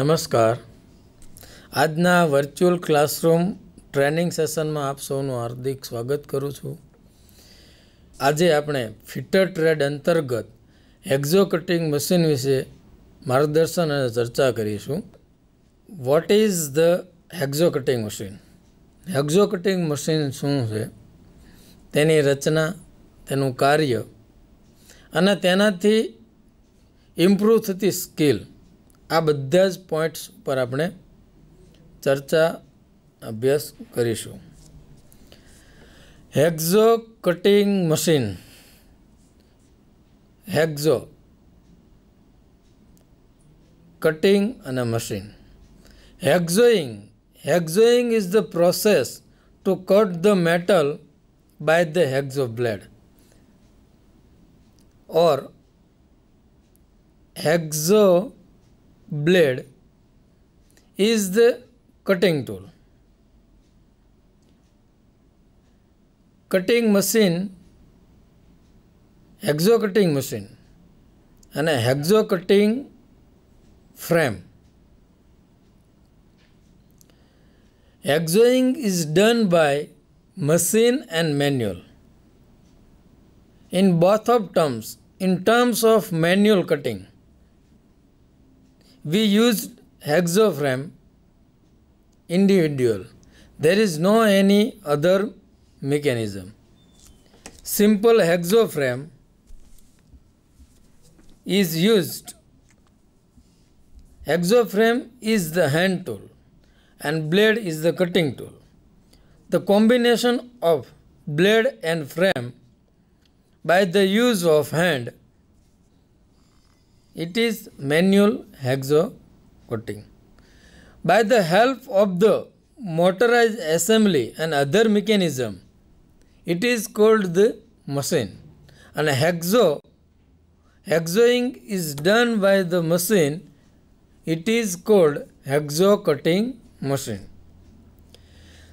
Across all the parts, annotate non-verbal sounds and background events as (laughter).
નમસ્કાર આજના virtual classroom training સેશનમાં આપ સૌનું હાર્દિક સ્વાગત કરું છું આજે આપણે ફિટર ટ્રેડ અંતર્ગત એક્ઝો કટિંગ મશીન વિશે માર્ગદર્શન અને ચર્ચા કરીશું what is the hacksaw cutting machine hacksaw cutting machine શું છે તેની રચના તેનું કાર્ય અને તેનાથી ઇમ્પ્રૂવ થતી સ્કિલ આ બધા જ પોઈન્ટ્સ પર આપણે ચર્ચા અભ્યાસ કરીશું hacksaw cutting machine hacksaw cutting અને machine hacksawing hacksawing is the process to cut the metal by the hacksaw blade or hacksaw blade is the cutting tool. Cutting machine, hexo cutting machine a hexo cutting frame. Hacksawing is done by machine and manual. In both of terms, in terms of manual cutting, we used frame individual. There is no any other mechanism. Simple frame is used. frame is the hand tool and blade is the cutting tool. The combination of blade and frame by the use of hand it is manual hexo cutting. By the help of the motorized assembly and other mechanism, it is called the machine. And hexo, hexoing is done by the machine. It is called hexo cutting machine.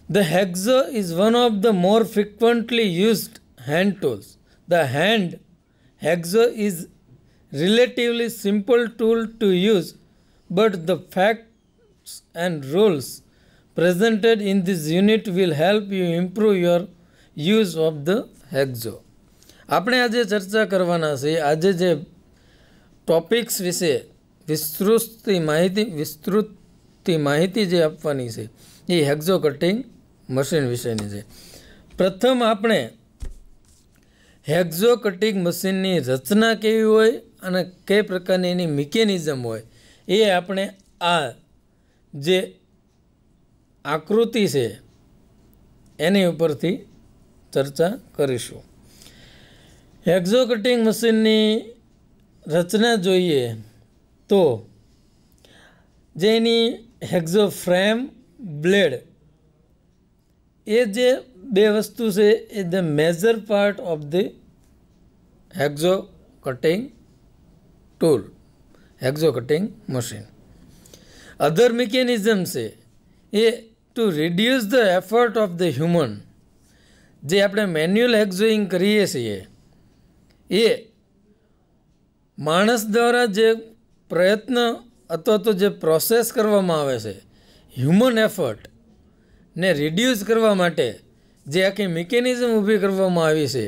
The hexo is one of the more frequently used hand tools. The hand hexo is relatively simple tool to use, but the facts and rules presented in this unit will help you improve your use of the hexo. આપણે આજે ચર્ચા કરવાના છે આજે જે topics વિશે વિસ્તૃતથી માહિતી વિસ્તૃતથી માહિતી જે આપવાની છે એ હેક્ઝો કટિંગ મશીન વિશેની છે પ્રથમ આપણે હેક્ઝો કટિંગ મશીનની રચના કેવી હોય અને કઈ પ્રકારની એની મિકેનિઝમ હોય એ આપણે આ જે આકૃતિ છે એની ઉપરથી ચર્ચા કરીશું હેક્ઝો કટિંગ મશીનની રચના જોઈએ તો જેની હેક્ઝો ફ્રેમ બ્લેડ એ જે બે વસ્તુ છે એ the major part of the hacksaw cutting tool hexo machine other mechanism છે એ to reduce the effort of the human જે આપણે મેન્યુઅલ હેક્ઝોઈંગ કરીએ છીએ એ માણસ દ્વારા જે પ્રયત્ન અથવા તો જે પ્રોસેસ કરવામાં આવે છે હ્યુમન એફર્ટ ને રિડ્યુસ કરવા માટે જે આખી મિકેનિઝમ ઊભી કરવામાં આવી છે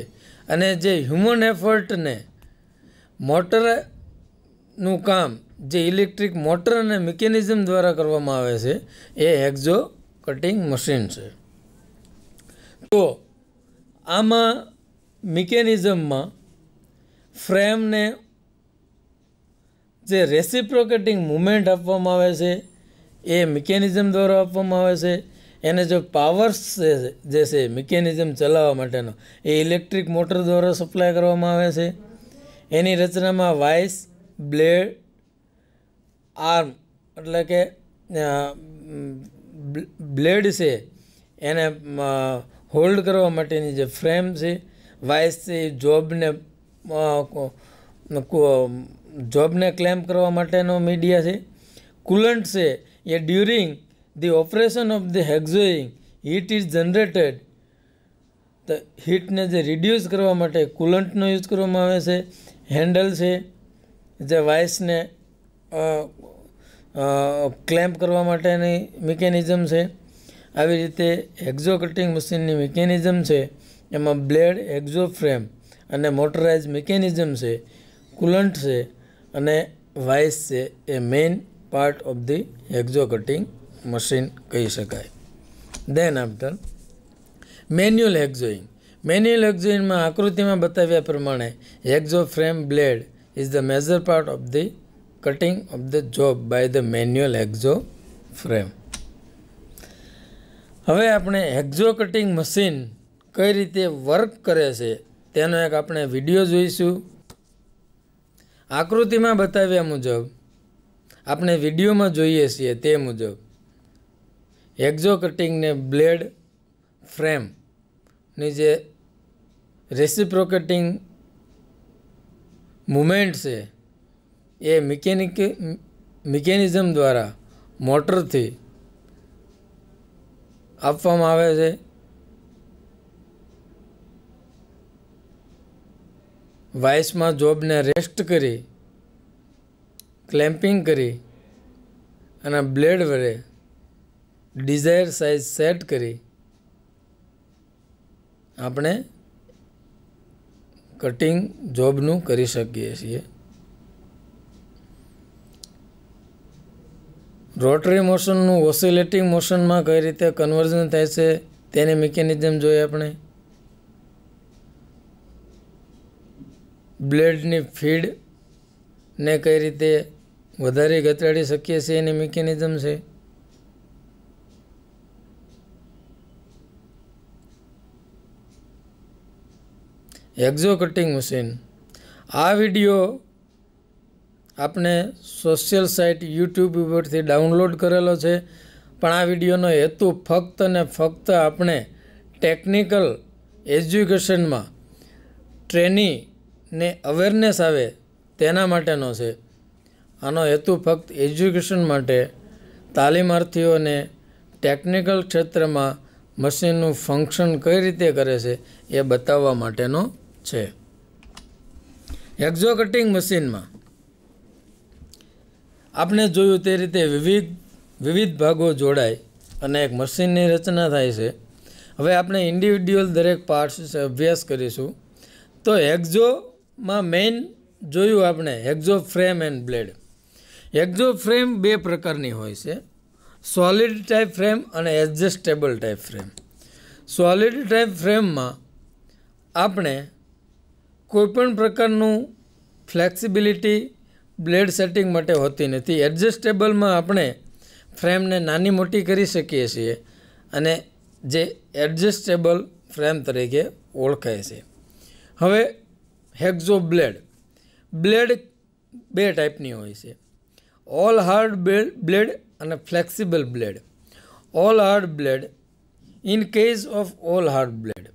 અને જે હ્યુમન એફર્ટને મોટર નું કામ જે ઇલેક્ટ્રિક મોટર અને મિકેનિઝમ દ્વારા કરવામાં આવે છે એ એક્ઝો કટિંગ મશીન છે તો આમાં મિકેનિઝમમાં ફ્રેમને જે રેસિપ્રોકેટિંગ મુમેન્ટ આપવામાં આવે છે એ મિકેનિઝમ દ્વારા આપવામાં આવે છે એને જો પાવર્સ જે છે મિકેનિઝમ ચલાવવા માટેનો એ ઇલેક્ટ્રિક મોટર દ્વારા સપ્લાય કરવામાં આવે છે એની રચનામાં વાઇસ બ્લેડ આર્મ એટલે કે બ્લેડ છે એને હોલ્ડ કરવા માટેની જે ફ્રેમ છે વાઇસ છે જોબને જોબને ક્લેમ કરવા માટેનો મીડિયા છે કુલન્ટ છે એ during the operation of the hacksawing heat is generated હીટને જે રિડ્યુસ કરવા માટે કુલન્ટનો યુઝ કરવામાં આવે છે હેન્ડલ છે જે વાઇસને ક્લેમ્પ કરવા માટેની મિકેનિઝમ છે આવી રીતે એક્ઝો કટિંગ મશીનની મિકેનિઝમ છે એમાં બ્લેડ એક્ઝો ફ્રેમ અને મોટરાઇઝ મિકેનિઝમ છે કુલન્ટ છે અને વાઇસ છે એ main part of the hacksaw cutting machine કહી શકાય then after manual hacksawing manual એક્ઝોઇનમાં આકૃતિમાં બતાવ્યા પ્રમાણે hacksaw frame blade is the major part of the cutting of the job by the manual hexo frame હવે આપણે હેક્ઝો કટિંગ મશીન કઈ રીતે વર્ક કરે છે તેનો એક આપણે વિડીયો જોઈશું આકૃતિમાં બતાવ્યા મુજબ આપણે વિડીયોમાં જોઈએ છીએ તે મુજબ હેક્ઝો કટિંગને બ્લેડ ફ્રેમની જે રેસિપ્રોકેટિંગ મુમેન્ટ છે એ મિકેનિક મિકેનિઝમ દ્વારા મોટરથી આપવામાં આવે છે વાઇસમાં જોબને રેસ્ટ કરી ક્લેમ્પિંગ કરી અને બ્લેડ વડે ડિઝાયર સાઇઝ સેટ કરી આપણે કટિંગ જોબનું કરી શકીએ છીએ રોટરી મોશનનું ઓસિલેટિંગ મોશનમાં કઈ રીતે કન્વર્ઝન થાય છે તેની મિકેનિઝમ જોઈએ આપણે બ્લેડની ફીડને કઈ રીતે વધારે ઘટાડી શકીએ છીએ એની મિકેનિઝમ છે હેક્ઝો કટિંગ મશીન આ વિડીયો આપણે સોશિયલ સાઇટ યુટ્યુબ ઉપરથી ડાઉનલોડ કરેલો છે પણ આ વિડીયોનો હેતુ ફક્ત ને ફક્ત આપણે ટેકનિકલ એજ્યુકેશનમાં ટ્રેનીને અવેરનેસ આવે તેના માટેનો છે આનો હેતુ ફક્ત એજ્યુકેશન માટે તાલીમાર્થીઓને ટેકનિકલ ક્ષેત્રમાં મશીનનું ફંક્શન કઈ રીતે કરે છે એ બતાવવા માટેનો છે એક્ઝો કટિંગ મશીનમાં આપણે જોયું તે રીતે વિવિધ વિવિધ ભાગો જોડાય અને એક મશીનની રચના થાય છે હવે આપણે ઇન્ડિવિડ્યુઅલ દરેક પાર્ટ્સ અભ્યાસ કરીશું તો એક્ઝોમાં મેઇન જોયું આપણે hacksaw frame and blade hacksaw frame બે પ્રકારની હોય છે સોલિડ ટાઈપ ફ્રેમ અને adjustable type frame solid type ફ્રેમમાં આપણે કોઈપણ પ્રકારનું ફ્લેક્સિબિલિટી બ્લેડ સેટિંગ માટે હોતી નથી એડજસ્ટેબલમાં આપણે ફ્રેમને નાની મોટી કરી શકીએ છીએ અને જે એડજસ્ટેબલ ફ્રેમ તરીકે ઓળખાય છે હવે હેક્ઝો બ્લેડ બ્લેડ બે ટાઈપની હોય છે ઓલ હાર્ડ બ્લેડ અને flexible blade all hard blade in case of all hard blade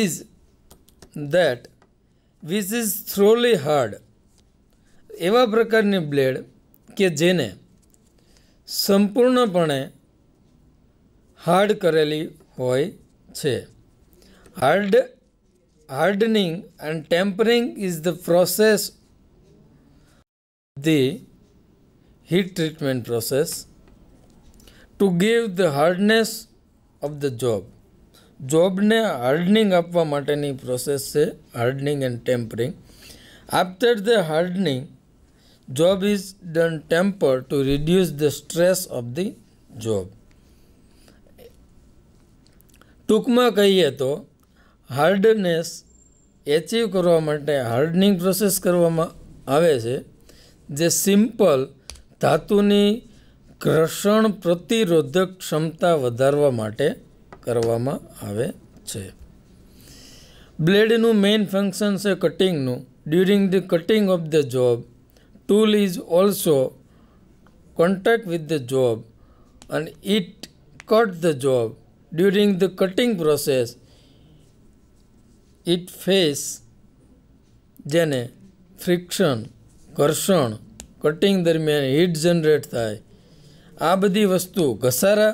is that which is thoroughly hard એવા પ્રકારની બ્લેડ કે જેને સંપૂર્ણપણે હાર્ડ કરેલી હોય છે hard hardening and tempering is the process the heat treatment process to give the hardness of the job જોબને hardening આપવા માટેની પ્રોસેસ છે hardening and tempering after the hardening job is done temper to reduce the stress of the job ટૂંકમાં કહીએ તો hardness achieve કરવા માટે હાર્ડનિંગ પ્રોસેસ કરવામાં આવે છે જે સિમ્પલ ધાતુની ઘર્ષણ પ્રતિરોધક ક્ષમતા વધારવા માટે કરવામાં આવે છે બ્લેડનું મેઇન ફંક્શન છે કટિંગનું during the cutting of the job tool is also contact with the job અને it cut the job during the cutting process it face જેને ફ્રિક્શન ઘર્ષણ કટિંગ દરમિયાન હીટ જનરેટ થાય આ બધી વસ્તુ ઘસારા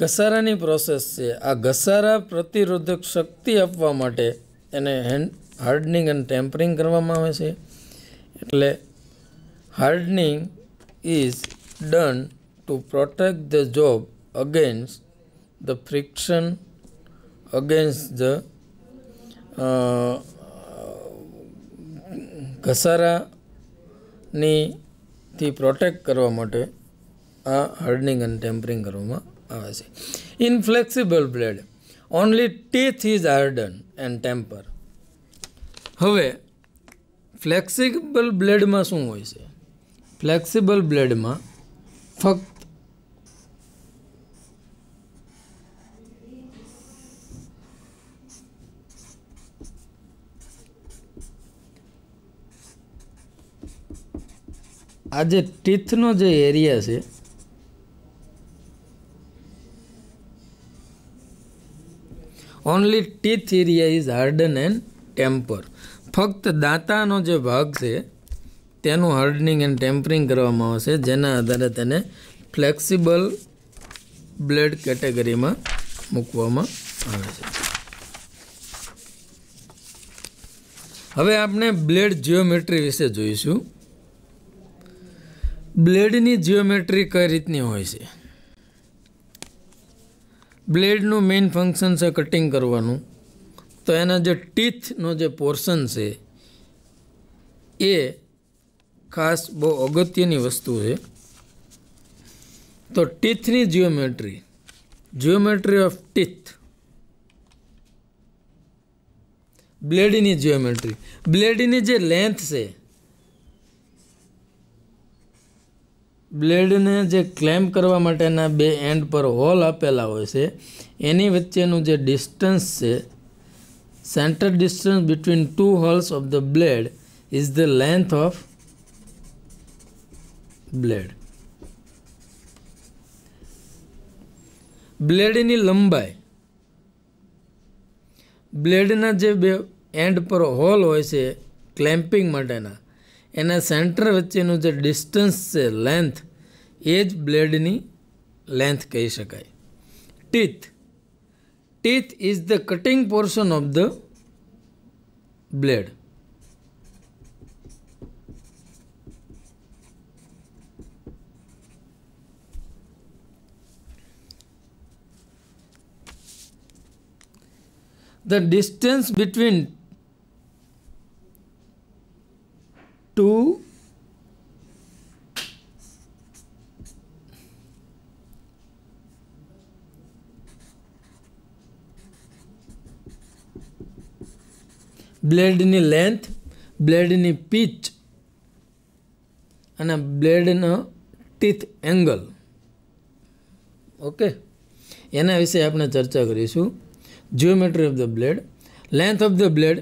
ઘસારાની પ્રોસેસ છે આ ઘસારા પ્રતિરોધક શક્તિ આપવા માટે એને હેન્ડ હાર્ડનિંગ અને ટેમ્પરિંગ કરવામાં આવે છે એટલે hardening is done to protect the job against the friction against the ઘસારાની થી પ્રોટેક્ટ કરવા માટે આ હાર્ડનિંગ અને ટેમ્પરિંગ કરવામાં આવે છે in flexible blade only teeth is harden and temper હવે ફ્લેક્સિબલ બ્લેડમાં શું હોય છે ફ્લેક્સિબલ બ્લેડમાં ફક્ત આ જે ટીથનો જે એરિયા છે only teeth area is harden and temper ફક્ત દાંતાનો જે ભાગ છે તેનું હાર્ડનિંગ એન્ડ ટેમ્પરિંગ કરવામાં આવશે જેના આધારે તેને ફ્લેક્સિબલ બ્લેડ કેટેગરીમાં મૂકવામાં આવે છે હવે આપણે બ્લેડ જીઓમેટ્રી વિશે જોઈશું બ્લેડની જીઓમેટ્રી કઈ રીતની હોય છે બ્લેડનું મેઇન ફંક્શન છે કટિંગ કરવાનું તો એના જે ટીથનો જે પોર્શન છે એ ખાસ બહુ અગત્યની વસ્તુ છે તો ટીથની જીઓમેટ્રી જીઓમેટ્રી ઓફ ટીથ બ્લેડની જીઓમેટ્રી બ્લેડની જે લેન્થ છે બ્લેડને જે ક્લેમ્પ કરવા માટેના બે એન્ડ પર હોલ આપેલા હોય છે એની વચ્ચેનું જે ડિસ્ટન્સ છે centre distance between two holes of the blade is the length of blade બ્લેડની લંબાઈ બ્લેડના જે બે એન્ડ પર હોલ હોય છે ક્લેમ્પિંગ માટેના એના સેન્ટર વચ્ચેનું જે ડિસ્ટન્સ છે લેન્થ એ જ બ્લેડની લેન્થ કહી શકાય teeth teeth is the cutting portion of the blade the distance between two બ્લેડની લેન્થ બ્લેડની પીચ અને બ્લેડનો ટીથ એંગલ ઓકે એના વિશે આપણે ચર્ચા કરીશું geometry of the blade length of the blade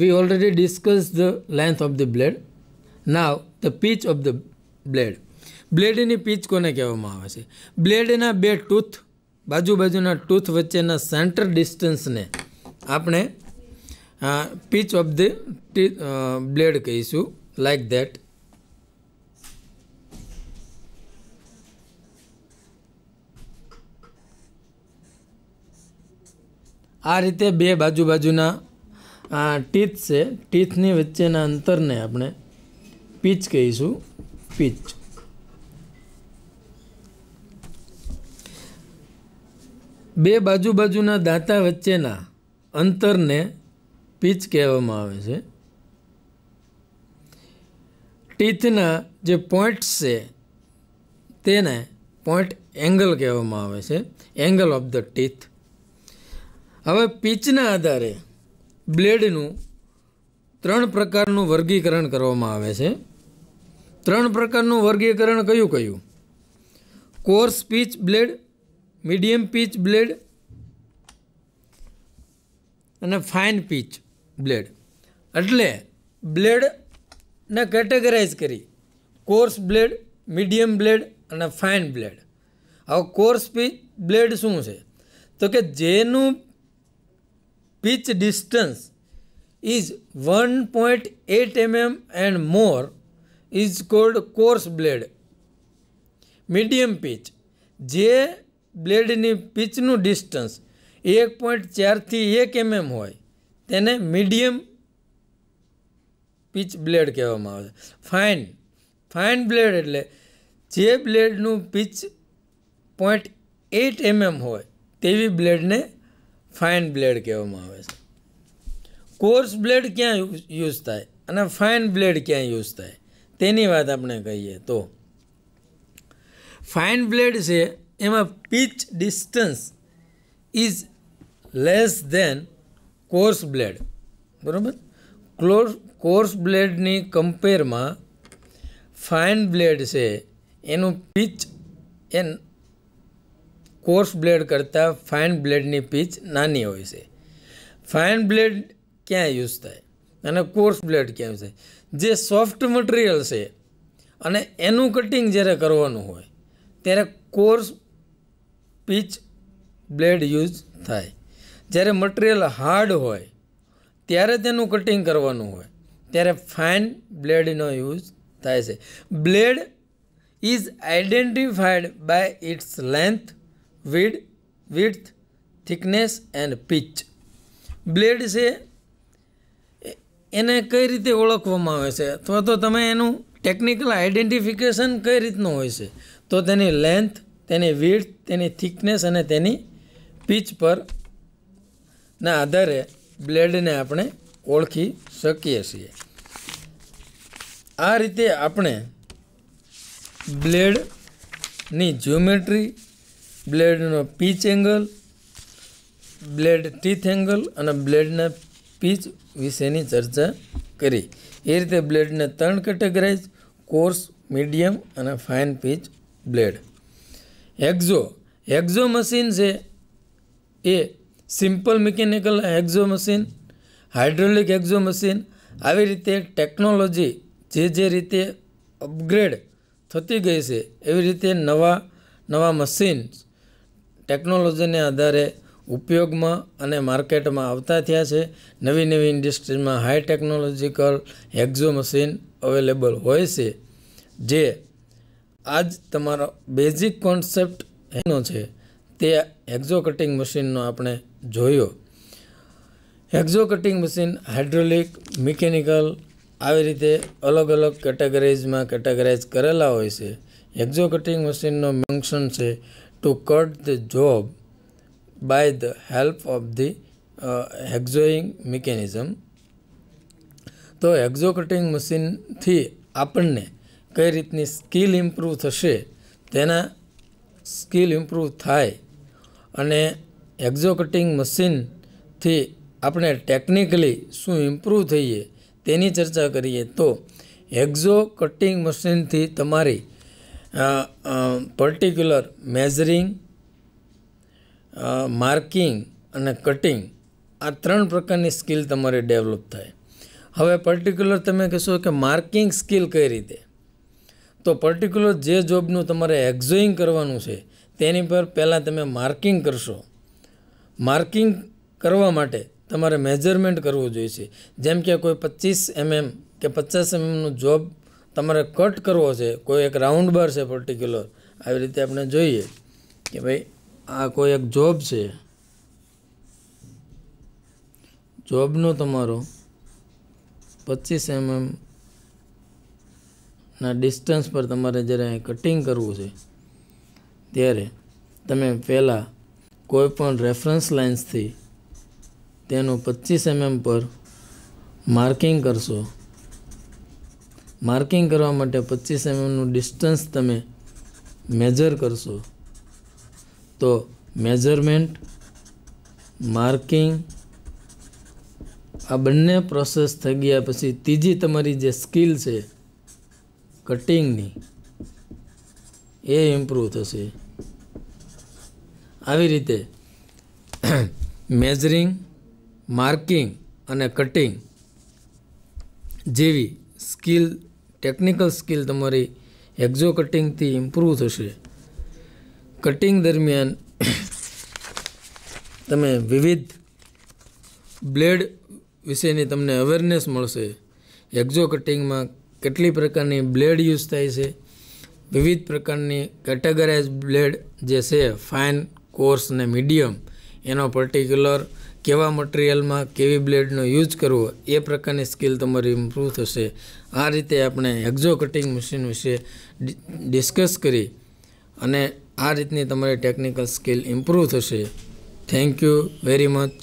we already discussed the length of the blade. Now the pitch of the blade. બ્લેડની પીચ કોને કહેવામાં આવે છે બ્લેડના બે ટૂથ બાજુ બાજુના ટૂથ વચ્ચેના સેન્ટર ડિસ્ટન્સને આપણે પીચ ઓફ ધી બ્લેડ કહીશું લાઇક ધેટ આ રીતે બે બાજુ બાજુના આ ટીથ છે ટીથની વચ્ચેના અંતરને આપણે પીચ કહીશું પીચ બે બાજુ બાજુના દાંતા વચ્ચેના અંતરને પીચ કહેવામાં આવે છે ટીથના જે પોઈન્ટ્સ છે તેને પોઈન્ટ એંગલ કહેવામાં આવે છે એંગલ ઓફ ધ ટીથ હવે પીચના આધારે બ્લેડનું ત્રણ પ્રકારનું વર્ગીકરણ કરવામાં આવે છે ત્રણ પ્રકારનું વર્ગીકરણ કયું કયું coarse pitch blade medium pitch blade અને ફાઇન પીચ બ્લેડ એટલે બ્લેડને કેટેગરાઇઝ કરી કોર્સ બ્લેડ મીડિયમ બ્લેડ અને ફાઇન બ્લેડ હવે કોર્સ પીચ બ્લેડ શું છે તો કે જેનું distance is one is eight mm and more is called coarse blade medium pitch જે બ્લેડની પીચનું ડિસ્ટન્સ એક પોઈન્ટ ચારથી એક એમએમ mm હોય તેને મીડિયમ પીચ બ્લેડ કહેવામાં આવે છે ફાઇન ફાઇન બ્લેડ એટલે જે બ્લેડનું પીચ પોઈન્ટ એટ એમએમ હોય તેવી બ્લેડને ફાઇન બ્લેડ કહેવામાં આવે છે કોર્સ બ્લેડ ક્યાં યુઝ થાય અને ફાઇન બ્લેડ ક્યાં યુઝ થાય તેની વાત આપણે કહીએ તો ફાઇન બ્લેડ છે એમાં pitch distance is less than coarse blade બરાબર ક્લોર્સ કોર્સ બ્લેડની કમ્પેરમાં ફાઇન બ્લેડ છે એનું પીચ એન કોર્સ બ્લેડ કરતાં ફાઇન બ્લેડની પીચ નાની હોય છે ફાઇન બ્લેડ ક્યાં યુઝ થાય અને કોર્સ બ્લેડ ક્યાં યુઝ થાય જે સોફ્ટ મટીરિયલ છે અને એનું કટિંગ જ્યારે કરવાનું હોય ત્યારે કોર્સ પીચ બ્લેડ યુઝ થાય જ્યારે મટીરિયલ હાર્ડ હોય ત્યારે તેનું કટિંગ કરવાનું હોય ત્યારે ફાઇન બ્લેડનો યુઝ થાય છે blade is identified by its length વિડ width thickness and pitch blade છે એને કઈ રીતે ઓળખવામાં આવે છે અથવા તો તમે એનું ટેકનિકલ આઈડેન્ટિફિકેશન કઈ રીતનું હોય છે તો તેની લેન્થ તેની વિડથ તેની થિકનેસ અને તેની પિચ પર ના આધારે બ્લેડને આપણે ઓળખી શકીએ છીએ આ રીતે આપણે બ્લેડની જ્યોમેટ્રી બ્લેડનો pitch angle blade teeth angle અને બ્લેડના પીચ વિશેની ચર્ચા કરી એ રીતે બ્લેડને ત્રણ કેટેગરાઇઝ કોર્સ મીડિયમ અને fine pitch blade hacksaw hacksaw machine છે એ simple mechanical hacksaw machine hydraulic hacksaw machine આવી રીતે ટેકનોલોજી જે જે રીતે અપગ્રેડ થતી ગઈ છે એવી રીતે નવા નવા મશીન ટેકનોલોજીને આધારે ઉપયોગમાં અને માર્કેટમાં આવતા થયા છે નવી નવી ઇન્ડસ્ટ્રીમાં high technological hacksaw machine available હોય છે જે આજ તમારો બેઝિક કોન્સેપ્ટ એનો છે તે હેક્ઝો કટિંગ મશીનનો આપણે જોયો hacksaw cutting machine hydraulic mechanical આવી રીતે અલગ અલગ કેટેગરીઝમાં કેટેગરાઇઝ કરેલા હોય છે હેક્ઝો કટિંગ મશીનનો મંક્શન છે to cut the job by the help of the uh, hexawing mechanism તો હેક્ઝો કટિંગ મશીનથી આપણને કઈ રીતની સ્કિલ ઇમ્પ્રૂવ થશે તેના સ્કિલ ઇમ્પ્રૂવ થાય અને હેક્ઝો કટિંગ મશીનથી આપણે ટેકનિકલી શું ઇમ્પ્રૂવ થઈએ તેની ચર્ચા કરીએ તો હેક્ઝો કટિંગ મશીનથી તમારી પર્ટિક્યુલર મેઝરિંગ માર્કિંગ અને કટિંગ આ ત્રણ પ્રકારની સ્કિલ તમારી ડેવલપ થાય હવે પર્ટિક્યુલર તમે કહેશો કે માર્કિંગ સ્કિલ કઈ રીતે તો પર્ટિક્યુલર જે જોબનું તમારે એક્ઝોઇંગ કરવાનું છે તેની પર પહેલાં તમે માર્કિંગ કરશો માર્કિંગ કરવા માટે તમારે મેજરમેન્ટ કરવું જોઈએ છે જેમ કે કોઈ પચીસ એમએમ કે પચાસ એમએમનું જોબ તમારે કટ કરવો છે કોઈ એક રાઉન્ડ બાર છે પર્ટિક્યુલર આવી રીતે આપણે જોઈએ કે ભાઈ આ કોઈ એક જોબ છે જોબનો તમારો પચીસ એમએમ ના ડિસ્ટન્સ પર તમારે જ્યારે કટિંગ કરવું છે ત્યારે તમે પહેલાં કોઈપણ રેફરન્સ લાઇન્સથી તેનું પચીસ એમએમ પર માર્કિંગ કરશો માર્કિંગ કરવા માટે પચીસ એમએમનું ડિસ્ટન્સ તમે મેજર કરશો તો મેજરમેન્ટ માર્કિંગ આ બંને પ્રોસેસ થઈ ગયા પછી ત્રીજી તમારી જે સ્કિલ છે કટિંગની એ ઇમ્પ્રૂવ થશે આવી રીતે (clears throat) મેજરિંગ માર્કિંગ અને કટિંગ જેવી સ્કિલ ટેકનિકલ સ્કિલ તમારી એક્ઝો કટિંગથી ઇમ્પ્રૂવ થશે કટિંગ દરમિયાન તમે વિવિધ બ્લેડ વિશેની તમને અવેરનેસ મળશે એક્ઝો કટિંગમાં કેટલી પ્રકારની બ્લેડ યુઝ થાય છે વિવિધ પ્રકારની કેટેગરાઇઝ બ્લેડ જે છે ફાઇન કોર્સ ને મીડિયમ એનો પર્ટિક્યુલર કેવા મટીરિયલમાં કેવી બ્લેડનો યુઝ કરવો એ પ્રકારની સ્કિલ તમારી ઇમ્પ્રૂવ થશે આ રીતે આપણે હેક્ઝો કટિંગ મશીન વિશે ડિસ્કસ કરી અને આ રીતની તમારી ટેકનિકલ સ્કિલ ઇમ્પ્રૂવ થશે થેન્ક યુ વેરી મચ